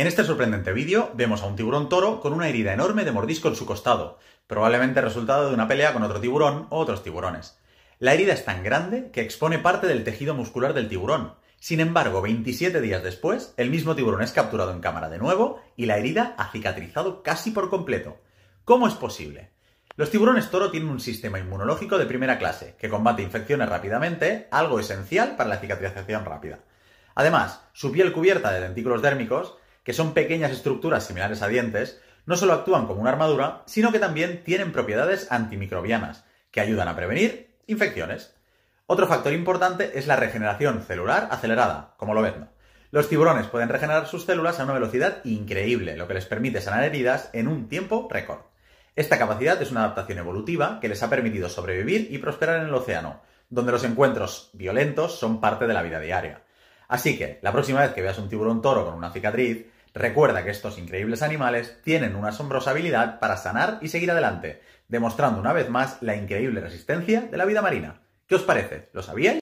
En este sorprendente vídeo vemos a un tiburón toro con una herida enorme de mordisco en su costado, probablemente resultado de una pelea con otro tiburón o otros tiburones. La herida es tan grande que expone parte del tejido muscular del tiburón. Sin embargo, 27 días después, el mismo tiburón es capturado en cámara de nuevo y la herida ha cicatrizado casi por completo. ¿Cómo es posible? Los tiburones toro tienen un sistema inmunológico de primera clase, que combate infecciones rápidamente, algo esencial para la cicatrización rápida. Además, su piel cubierta de dentículos dérmicos que son pequeñas estructuras similares a dientes, no solo actúan como una armadura, sino que también tienen propiedades antimicrobianas, que ayudan a prevenir infecciones. Otro factor importante es la regeneración celular acelerada, como lo ven. Los tiburones pueden regenerar sus células a una velocidad increíble, lo que les permite sanar heridas en un tiempo récord. Esta capacidad es una adaptación evolutiva que les ha permitido sobrevivir y prosperar en el océano, donde los encuentros violentos son parte de la vida diaria. Así que, la próxima vez que veas un tiburón toro con una cicatriz, recuerda que estos increíbles animales tienen una asombrosa habilidad para sanar y seguir adelante, demostrando una vez más la increíble resistencia de la vida marina. ¿Qué os parece? ¿Lo sabíais?